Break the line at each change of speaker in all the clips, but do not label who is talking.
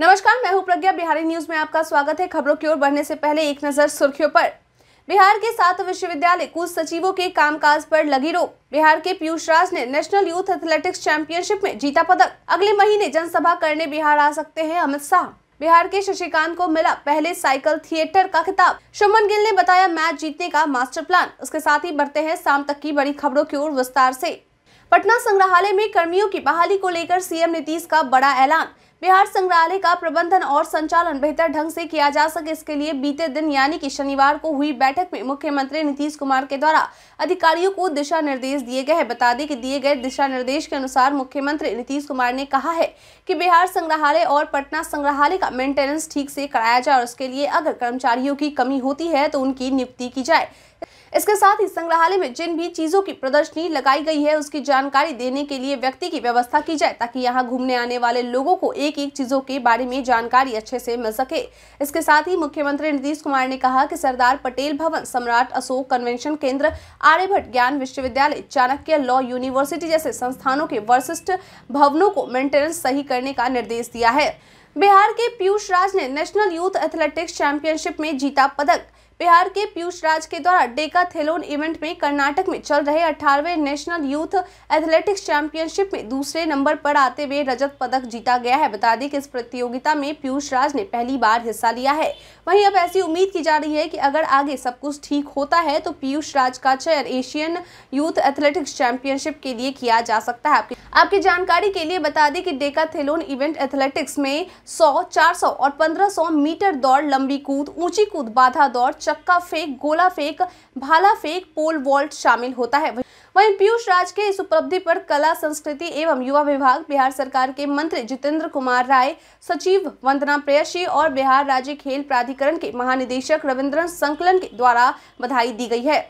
नमस्कार मैं हूं प्रज्ञा बिहारी न्यूज में आपका स्वागत है खबरों की ओर बढ़ने से पहले एक नजर सुर्खियों पर बिहार के सात विश्वविद्यालय कुछ सचिवों के कामकाज पर लगी रोक बिहार के पीयूष राज ने नेशनल यूथ एथलेटिक्स चैंपियनशिप में जीता पदक अगले महीने जनसभा करने बिहार आ सकते हैं अमित शाह बिहार के शशिकांत को मिला पहले साइकिल थिएटर का खिताब सुमन गिल ने बताया मैच जीतने का मास्टर प्लान उसके साथ ही बढ़ते हैं शाम तक की बड़ी खबरों की ओर विस्तार से पटना संग्रहालय में कर्मियों की बहाली को लेकर सीएम नीतीश का बड़ा ऐलान बिहार संग्रहालय का प्रबंधन और संचालन बेहतर ढंग से किया जा सके इसके लिए बीते दिन यानी कि शनिवार को हुई बैठक में मुख्यमंत्री नीतीश कुमार के द्वारा अधिकारियों को दिशा निर्देश दिए गए बता दें कि दिए गए दिशा निर्देश के अनुसार मुख्यमंत्री नीतीश कुमार ने कहा है कि बिहार संग्रहालय और पटना संग्रहालय का मेंटेनेंस ठीक से कराया जाए और उसके लिए अगर कर्मचारियों की कमी होती है तो उनकी नियुक्ति की जाए इसके साथ ही संग्रहालय में जिन भी चीजों की प्रदर्शनी लगाई गई है उसकी जानकारी देने के लिए व्यक्ति की व्यवस्था की जाए ताकि यहाँ घूमने आने वाले लोगों को एक एक चीजों के बारे में जानकारी अच्छे से मिल सके इसके साथ ही मुख्यमंत्री नीतीश कुमार ने कहा कि सरदार पटेल भवन सम्राट अशोक कन्वेंशन केंद्र आर्यभट्ट ज्ञान विश्वविद्यालय चाणक्य लॉ यूनिवर्सिटी जैसे संस्थानों के वरिष्ठ भवनों को मेंटेनेंस सही करने का निर्देश दिया है बिहार के पीयूष राज ने नेशनल यूथ एथलेटिक्स चैंपियनशिप में जीता पदक बिहार के पीयूष राज के द्वारा डेका थेलोन इवेंट में कर्नाटक में चल रहे अठारहवें नेशनल यूथ एथलेटिक्स चैंपियनशिप में दूसरे नंबर पर आते हुए रजत पदक जीता गया है बता दें कि इस प्रतियोगिता में पीयूष राज ने पहली बार हिस्सा लिया है वहीं अब ऐसी उम्मीद की जा रही है कि अगर आगे सब कुछ ठीक होता है तो पीयूष राज का चयन एशियन यूथ एथलेटिक्स चैंपियनशिप के लिए किया जा सकता है आपकी आपकी जानकारी के लिए बता दें कि थेलोन इवेंट एथलेटिक्स में 100, 400 और 1500 मीटर दौड़ लंबी कूद ऊंची कूद बाधा दौड़ चक्का फेंक गोला फेंक भाला फेंक पोल वॉल्ट शामिल होता है वहीं पीयूष राज के इस उपलब्धि पर कला संस्कृति एवं युवा विभाग बिहार सरकार के मंत्री जितेंद्र कुमार राय सचिव वंदना प्रेयसी और बिहार राज्य खेल प्राधिकरण के महानिदेशक रविंद्रन संकलन के द्वारा बधाई दी गई है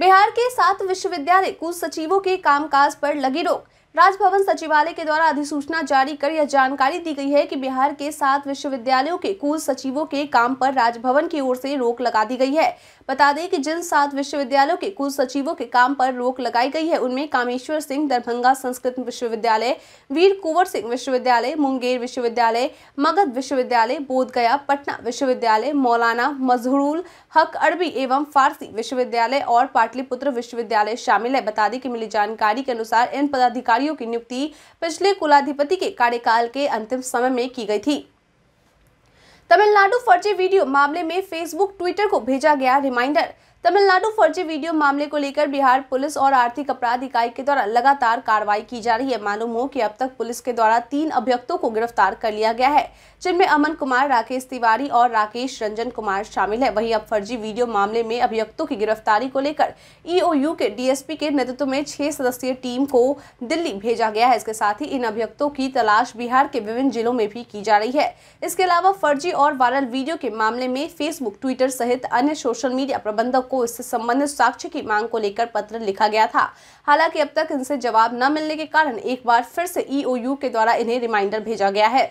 बिहार के सात विश्वविद्यालय कुछ सचिवों के कामकाज पर लगी रोक राजभवन सचिवालय के द्वारा अधिसूचना जारी कर यह जानकारी दी गई है कि बिहार के सात विश्वविद्यालयों के कुल सचिवों के काम पर राजभवन की ओर से रोक लगा दी गई है बता दें कि जिन सात विश्वविद्यालयों के कुल सचिवों के काम पर रोक लगाई गई है उनमें कामेश्वर सिंह दरभंगा संस्कृत विश्वविद्यालय वीर कुंवर सिंह विश्वविद्यालय मुंगेर विश्वविद्यालय मगध विश्वविद्यालय बोधगया पटना विश्वविद्यालय मौलाना मजहरूल हक अरबी एवं फारसी विश्वविद्यालय और पाटलिपुत्र विश्वविद्यालय शामिल है बता दें कि मिली जानकारी के अनुसार इन पदाधिकारियों की नियुक्ति पिछले कुलाधिपति के कार्यकाल के अंतिम समय में की गई थी तमिलनाडु फर्जी वीडियो मामले में फेसबुक ट्विटर को भेजा गया रिमाइंडर तमिलनाडु फर्जी वीडियो मामले को लेकर बिहार पुलिस और आर्थिक अपराध इकाई के द्वारा लगातार कार्रवाई की जा रही है मालूम हो कि अब तक पुलिस के द्वारा तीन अभियुक्तों को गिरफ्तार कर लिया गया है जिनमें अमन कुमार राकेश तिवारी और राकेश रंजन कुमार शामिल है वही अब फर्जी वीडियो मामले में अभियुक्तों की गिरफ्तारी को लेकर ईओयू के डीएसपी के नेतृत्व में छह सदस्यीय टीम को दिल्ली भेजा गया है इसके साथ ही इन अभियुक्तों की तलाश बिहार के विभिन्न जिलों में भी की जा रही है इसके अलावा फर्जी और वायरल वीडियो के मामले में फेसबुक ट्विटर सहित अन्य सोशल मीडिया प्रबंधक को को इससे संबंधित साक्ष्य की मांग को लेकर पत्र लिखा गया था हालांकि अब तक इनसे जवाब न मिलने के कारण एक बार फिर से ईओयू e के द्वारा इन्हें रिमाइंडर भेजा गया है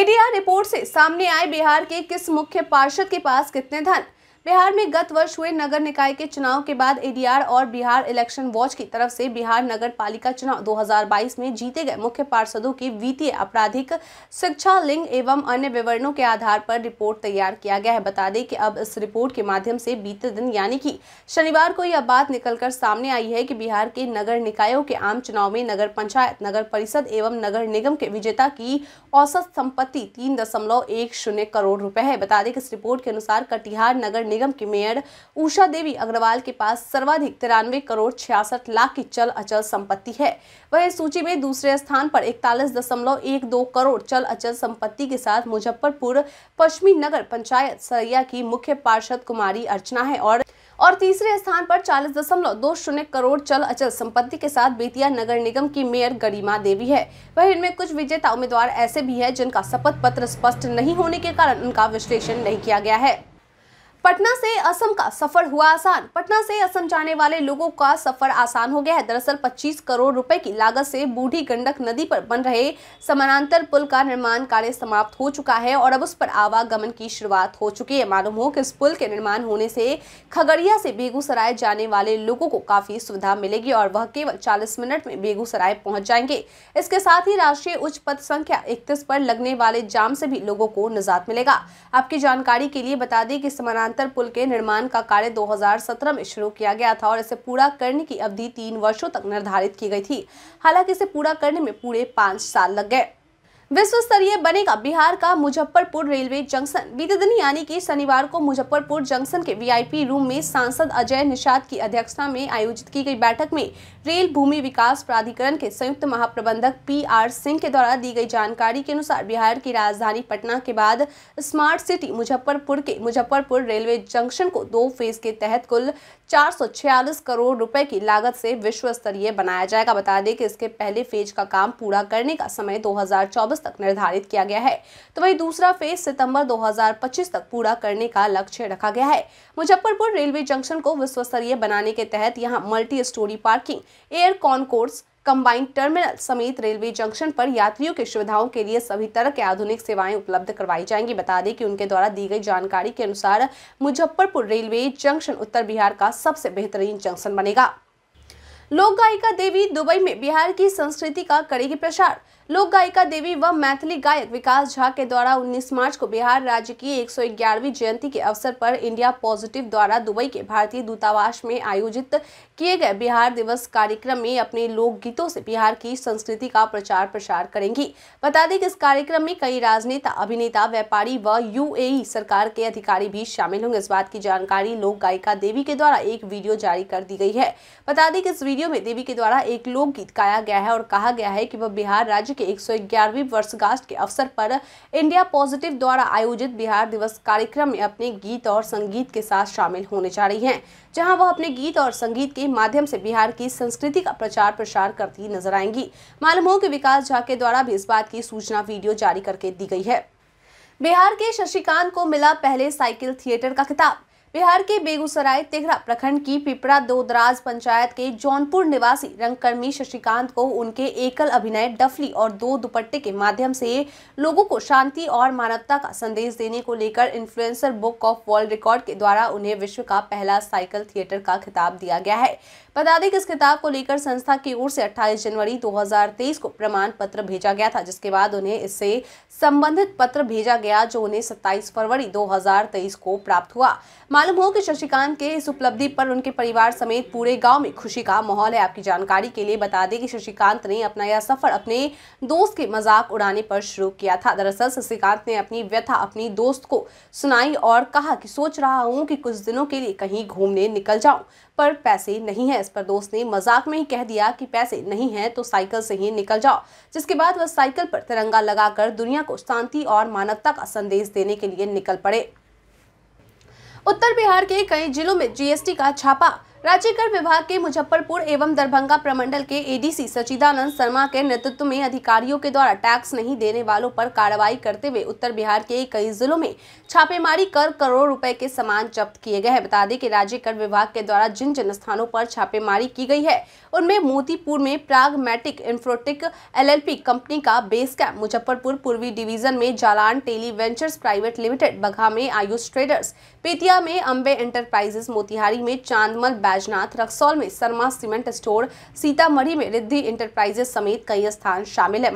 एडीआर रिपोर्ट से सामने आए बिहार के किस मुख्य पार्षद के पास कितने धन बिहार में गत वर्ष हुए नगर निकाय के चुनाव के बाद एडीआर और बिहार इलेक्शन वॉच की तरफ से बिहार नगर पालिका चुनाव 2022 में जीते गए मुख्य पार्षदों की वित्तीय आपराधिक शिक्षा लिंग एवं अन्य विवरणों के आधार पर रिपोर्ट तैयार किया गया है बता दें कि अब इस रिपोर्ट के माध्यम से बीते दिन यानी कि शनिवार को यह बात निकलकर सामने आई है कि बिहार के नगर निकायों के आम चुनाव में नगर पंचायत नगर परिषद एवं नगर निगम के विजेता की औसत संपत्ति तीन करोड़ रूपए है बता दें कि इस रिपोर्ट के अनुसार कटिहार नगर निगम निगम की मेयर उषा देवी अग्रवाल के पास सर्वाधिक तिरानवे करोड़ छियासठ लाख की चल अचल संपत्ति है वह इस सूची में दूसरे स्थान पर इकतालीस दशमलव एक दो करोड़ चल अचल संपत्ति के साथ मुजफ्फरपुर पश्चिमी नगर पंचायत सरैया की मुख्य पार्षद कुमारी अर्चना है और और तीसरे स्थान पर चालीस दशमलव दो शून्य करोड़ चल अचल संपत्ति के साथ बेतिया नगर निगम की मेयर गरिमा देवी है वह इनमें कुछ विजेता उम्मीदवार ऐसे भी हैं जिनका शपथ पत्र स्पष्ट नहीं होने के कारण उनका विश्लेषण नहीं किया गया है पटना से असम का सफर हुआ आसान पटना से असम जाने वाले लोगों का सफर आसान हो गया है दरअसल 25 करोड़ रुपए की लागत से बूढ़ी गंडक नदी पर बन रहे समानांतर पुल का निर्माण कार्य समाप्त हो चुका है और अब उस पर आवागमन की शुरुआत हो चुकी है मालूम हो कि इस पुल के निर्माण होने से खगड़िया से बेगूसराय जाने वाले लोगों को काफी सुविधा मिलेगी और वह केवल चालीस मिनट में बेगूसराय पहुँच जाएंगे इसके साथ ही राष्ट्रीय उच्च पथ संख्या इकतीस पर लगने वाले जाम से भी लोगों को निजात मिलेगा आपकी जानकारी के लिए बता दें कि समानांतर समानांतर पुल के निर्माण का कार्य 2017 में शुरू किया गया था और इसे पूरा करने की अवधि तीन वर्षों तक निर्धारित की गई थी हालांकि इसे पूरा करने में पूरे पाँच साल लग गए विश्व स्तरीय बनेगा बिहार का मुजफ्फरपुर रेलवे जंक्शन बीते दिन यानी कि शनिवार को मुजफ्फरपुर जंक्शन के वीआईपी रूम में सांसद अजय निषाद की अध्यक्षता में आयोजित की गई बैठक में रेल भूमि विकास प्राधिकरण के संयुक्त महाप्रबंधक पी आर सिंह के द्वारा दी गई जानकारी के अनुसार बिहार की राजधानी पटना के बाद स्मार्ट सिटी मुजफ्फरपुर के मुजफ्फरपुर रेलवे जंक्शन को दो फेज के तहत कुल चार करोड़ रुपए की लागत से विश्व स्तरीय बनाया जाएगा बता दें कि इसके पहले फेज का काम पूरा करने का समय दो अगस्त तक निर्धारित किया गया है तो वही दूसरा फेज सितंबर 2025 तक पूरा करने का लक्ष्य रखा गया है मुजफ्फरपुर रेलवे जंक्शन को विश्व स्तरीय बनाने के तहत यहाँ multi storey parking air concourse combined terminal समेत रेलवे जंक्शन पर यात्रियों की सुविधाओं के लिए सभी तरह के आधुनिक सेवाएं उपलब्ध करवाई जाएंगी बता दें कि उनके द्वारा दी गई जानकारी के अनुसार मुजफ्फरपुर रेलवे जंक्शन उत्तर बिहार का सबसे बेहतरीन जंक्शन बनेगा लोक गायिका देवी दुबई में बिहार की संस्कृति का करेगी प्रसार लोक गायिका देवी व मैथिली गायक विकास झा के द्वारा 19 मार्च को बिहार राज्य की 111वीं जयंती के अवसर पर इंडिया पॉजिटिव द्वारा दुबई के भारतीय दूतावास में आयोजित किए गए बिहार दिवस कार्यक्रम में अपने लोकगीतों से बिहार की संस्कृति का प्रचार प्रसार करेंगी बता दें कि इस कार्यक्रम में कई राजनेता अभिनेता व्यापारी व यूएई सरकार के अधिकारी भी शामिल होंगे इस बात की जानकारी लोक गायिका देवी के द्वारा एक वीडियो जारी कर दी गई है बता दें कि इस वीडियो में देवी के द्वारा एक लोकगीत गाया गया है और कहा गया है कि वह बिहार राज्य के एक वर्षगांठ के अवसर पर इंडिया पॉजिटिव द्वारा आयोजित बिहार दिवस कार्यक्रम में अपने गीत और संगीत के साथ शामिल होने जा रही हैं जहां वह अपने गीत और संगीत के माध्यम से बिहार की संस्कृति का प्रचार प्रसार करती नजर आएंगी मालूम हो कि विकास झा के द्वारा भी इस बात की सूचना वीडियो जारी करके दी गई है बिहार के शशिकांत को मिला पहले साइकिल थिएटर का खिताब बिहार के बेगूसराय तिघरा प्रखंड की पिपरा दोदराज पंचायत के जौनपुर निवासी रंगकर्मी शशिकांत को उनके एकल अभिनय डफली और दो दुपट्टे के माध्यम से लोगों को शांति और मानवता का संदेश देने को लेकर influencer book of world record के द्वारा उन्हें विश्व का पहला साइकिल थिएटर का खिताब दिया गया है बता दें कि इस किताब को लेकर संस्था की ओर से 28 जनवरी 2023 को प्रमाण पत्र भेजा गया था जिसके बाद उन्हें इससे संबंधित पत्र भेजा गया जो उन्हें 27 फरवरी 2023 को प्राप्त हुआ मालूम हो कि शशिकांत के इस उपलब्धि पर उनके परिवार समेत पूरे गाँव में खुशी का माहौल है आपकी जानकारी के लिए बता दें कि शशिकांत ने अपना यह सफर अपने दोस्त के मजाक उड़ाने पर शुरू किया था दरअसल शशिकांत ने अपनी व्यथा अपनी दोस्त को सुनाई और कहा कि सोच रहा हूँ कि कुछ दिनों के लिए कहीं घूमने निकल जाऊं पर पैसे नहीं है इस पर दोस्त ने मजाक में ही कह दिया कि पैसे नहीं हैं तो साइकिल से ही निकल जाओ जिसके बाद वह साइकिल पर तिरंगा लगाकर दुनिया को शांति और मानवता का संदेश देने के लिए निकल पड़े उत्तर बिहार के कई जिलों में जीएसटी का छापा राज्य कर विभाग के मुजफ्फरपुर एवं दरभंगा प्रमंडल के एडीसी सचिदानंद शर्मा के नेतृत्व में अधिकारियों के द्वारा टैक्स नहीं देने वालों पर कार्रवाई करते हुए उत्तर बिहार के कई जिलों में छापेमारी कर करोड़ रुपए के सामान जब्त किए गए हैं बता दें कि राज्य कर विभाग के द्वारा जिन जिन स्थानों पर छापेमारी की गई है उनमें मोतीपुर में प्रागमेटिक इन्फ्रोटिक एलएलपी कंपनी का बेस कैंप मुजफ्फरपुर पूर्वी डिवीजन में Jalan tele ventures private limited Bagaha में आयुष ट्रेडर्स पेतिया में अम्बे एंटरप्राइजेस मोतिहारी में चांदमल बैजनाथ रक्सौल में शर्मा सीमेंट स्टोर सीतामढ़ी में रिद्धि इंटरप्राइजेस समेत कई स्थान शामिल है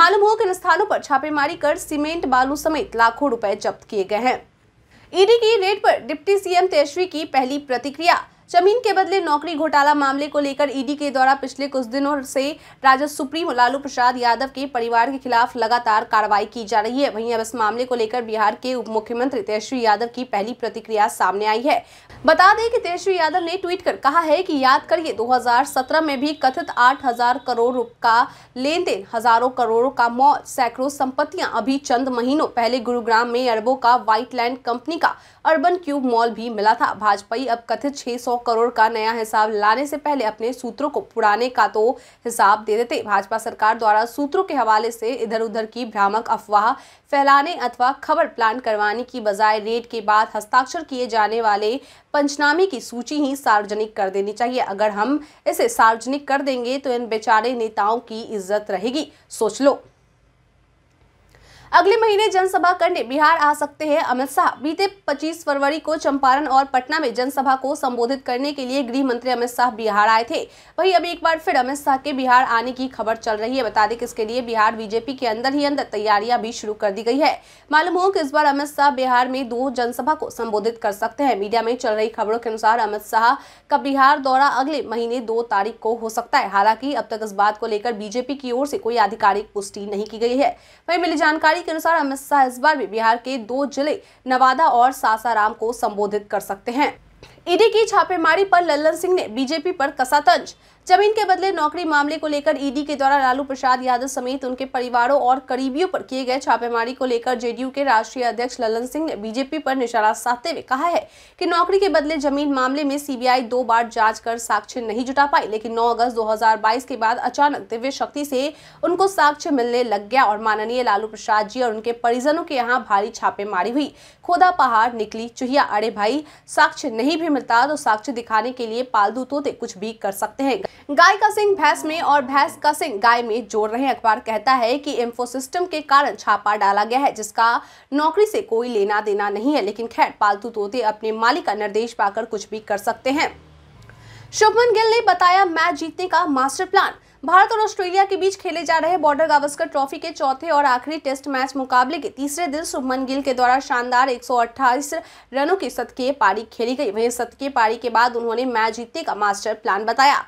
मालूम हो कि इन स्थानों पर छापेमारी कर सीमेंट बालू समेत लाखों रुपए जब्त किए गए हैं ईडी की रेड पर डिप्टी सीएम तेजस्वी की पहली प्रतिक्रिया जमीन के बदले नौकरी घोटाला मामले को लेकर ईडी के द्वारा पिछले कुछ दिनों से राजद सुप्रीम लालू प्रसाद यादव के परिवार के खिलाफ लगातार कार्रवाई की जा रही है वहीं अब इस मामले को लेकर बिहार के उप मुख्यमंत्री तेजस्वी यादव की पहली प्रतिक्रिया सामने आई है बता दें कि तेजस्वी यादव ने ट्वीट कर कहा है कि याद करिए 2017 में भी कथित 8000 करोड़ का लेन देन हजारों करोड़ों का मौत सैकड़ों संपत्तियां अभी चंद महीनों पहले गुरुग्राम में अरबों का व्हाइट लैंड कंपनी का अर्बन क्यूब मॉल भी मिला था भाजपाई अब कथित 600 करोड़ का नया हिसाब लाने से पहले अपने सूत्रों को पुराने का तो हिसाब दे देते भाजपा सरकार द्वारा सूत्रों के हवाले से इधर उधर की भ्रामक अफवाह फैलाने अथवा खबर प्लान करवाने की बजाय रेड के बाद हस्ताक्षर किए जाने वाले पंचनामे की सूची ही सार्वजनिक कर देनी चाहिए अगर हम इसे सार्वजनिक कर देंगे तो इन बेचारे नेताओं की इज्जत रहेगी सोच लो अगले महीने जनसभा करने बिहार आ सकते हैं अमित शाह बीते 25 फरवरी को चंपारण और पटना में जनसभा को संबोधित करने के लिए गृह मंत्री अमित शाह बिहार आए थे वही अभी एक बार फिर अमित शाह के बिहार आने की खबर चल रही है बता दें कि इसके लिए बिहार बीजेपी के अंदर ही अंदर तैयारियां भी शुरू कर दी गई है मालूम हो की इस बार अमित शाह बिहार में दो जनसभा को संबोधित कर सकते हैं मीडिया में चल रही खबरों के अनुसार अमित शाह का बिहार दौरा अगले महीने दो तारीख को हो सकता है हालांकि अब तक इस बात को लेकर बीजेपी की ओर से कोई आधिकारिक पुष्टि नहीं की गई है वही मिली जानकारी जानकारी के अनुसार अमित शाह इस बार भी बिहार के दो जिले नवादा और सासाराम को संबोधित कर सकते हैं ईडी की छापेमारी पर लल्लन सिंह ने बीजेपी पर कसा तंज जमीन के बदले नौकरी मामले को लेकर ईडी के द्वारा लालू प्रसाद यादव समेत उनके परिवारों और करीबियों पर किए गए छापेमारी को लेकर जेडीयू के राष्ट्रीय अध्यक्ष ललन सिंह ने बीजेपी पर निशाना साधते हुए कहा है कि नौकरी के बदले जमीन मामले में सीबीआई दो बार जांच कर साक्ष्य नहीं जुटा पाई लेकिन नौ अगस्त दो के बाद अचानक दिव्य शक्ति से उनको साक्ष्य मिलने लग गया और माननीय लालू प्रसाद जी और उनके परिजनों के यहाँ भारी छापेमारी हुई खोदा पहाड़ निकली चुहिया अड़े भाई साक्ष्य नहीं भी मृताद और तो साक्ष्य दिखाने के लिए पालतू तोते कुछ भी कर सकते हैं गाय का सिंह भैंस में और भैंस का सिंह गाय में जोड़ रहे अखबार कहता है कि सिस्टम के कारण छापा डाला गया है जिसका नौकरी से कोई लेना देना नहीं है लेकिन खैर पालतू तोते अपने मालिक का निर्देश पाकर कुछ भी कर सकते हैं शुभमन गिल ने बताया मैच जीतने का मास्टर प्लान भारत और ऑस्ट्रेलिया के बीच खेले जा रहे बॉर्डर गावस्कर ट्रॉफी के चौथे और आखिरी टेस्ट मैच मुकाबले के तीसरे दिन शुभमन गिल के द्वारा शानदार एक रनों की शतकीय पारी खेली गई वहीं शतकीय पारी के बाद उन्होंने मैच जीतने का मास्टर प्लान बताया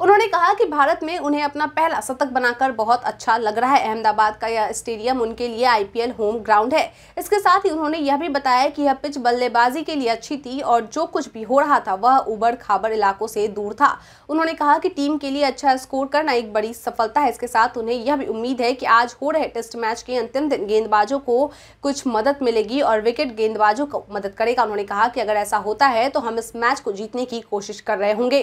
उन्होंने कहा कि भारत में उन्हें अपना पहला शतक बनाकर बहुत अच्छा लग रहा है अहमदाबाद का यह स्टेडियम उनके लिए आईपीएल होम ग्राउंड है इसके साथ ही उन्होंने यह भी बताया कि यह पिच बल्लेबाजी के लिए अच्छी थी और जो कुछ भी हो रहा था वह उबड़ खाबड़ इलाकों से दूर था उन्होंने कहा कि टीम के लिए अच्छा स्कोर करना एक बड़ी सफलता है इसके साथ उन्हें यह भी उम्मीद है कि आज हो रहे टेस्ट मैच के अंतिम दिन गेंदबाजों को कुछ मदद मिलेगी और विकेट गेंदबाजों को मदद करेगा उन्होंने कहा कि अगर ऐसा होता है तो हम इस मैच को जीतने की कोशिश कर रहे होंगे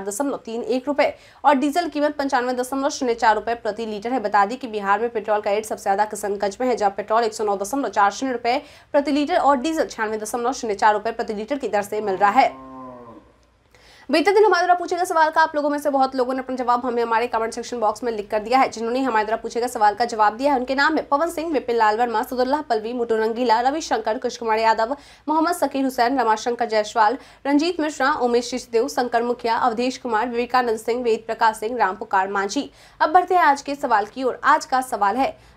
चार दशमलव तीन एक रुपए और डीजल कीमत पंचानवे दशमलव शून्य चार रुपए प्रति लीटर है बता दी कि बिहार में पेट्रोल का रेट सबसे ज्यादा किसनगंज में है जहाँ पेट्रोल एक सौ नौ दशमलव चार शून्य प्रति लीटर और डीजल छियानवे दशमलव शून्य चार प्रति लीटर की दर से मिल रहा है बीते दिन हमारे द्वारा पूछेगा सवाल का आप लोगों में से बहुत लोगों ने अपना जवाब हमें हमारे कमेंट सेक्शन बॉक्स में लिख कर दिया है जिन्होंने हमारे द्वारा पूछेगा सवाल का जवाब दिया है उनके नाम है पवन सिंह विपिन लाल वर्मा सदुल्लाह पलवी मुटू रंगीला रविशंकर कुश कुमार यादव मोहम्मद सकीर हुसैन रमाशंकर जयसवाल रंजीत मिश्रा उमेश शिशदेव शंकर मुखिया अवधेश कुमार विवेकानंद सिंह वेद प्रकाश सिंह राम पुकार मांझी अब बढ़ते हैं आज के सवाल की ओर आज का सवाल है